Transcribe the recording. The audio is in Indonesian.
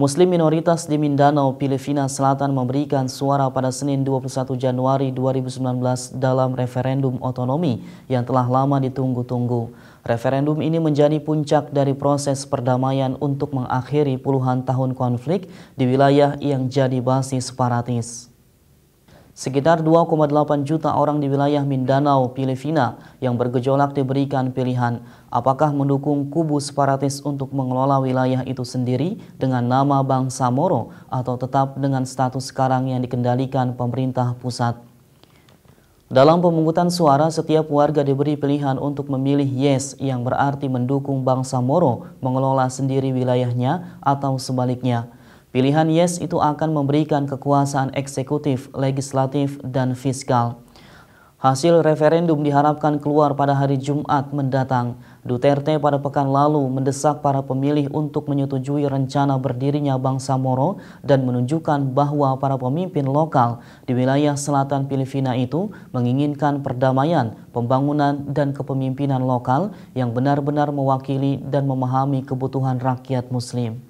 Muslim minoritas di Mindanao, Filipina Selatan memberikan suara pada Senin 21 Januari 2019 dalam referendum otonomi yang telah lama ditunggu-tunggu. Referendum ini menjadi puncak dari proses perdamaian untuk mengakhiri puluhan tahun konflik di wilayah yang jadi basis separatis. Sekitar 2,8 juta orang di wilayah Mindanao, Filipina yang bergejolak diberikan pilihan apakah mendukung kubu separatis untuk mengelola wilayah itu sendiri dengan nama bangsa Moro atau tetap dengan status sekarang yang dikendalikan pemerintah pusat. Dalam pemungutan suara, setiap warga diberi pilihan untuk memilih yes yang berarti mendukung bangsa Moro mengelola sendiri wilayahnya atau sebaliknya. Pilihan Yes itu akan memberikan kekuasaan eksekutif, legislatif, dan fiskal. Hasil referendum diharapkan keluar pada hari Jumat mendatang. Duterte pada pekan lalu mendesak para pemilih untuk menyetujui rencana berdirinya Bangsa Moro dan menunjukkan bahwa para pemimpin lokal di wilayah selatan Filipina itu menginginkan perdamaian, pembangunan, dan kepemimpinan lokal yang benar-benar mewakili dan memahami kebutuhan rakyat muslim.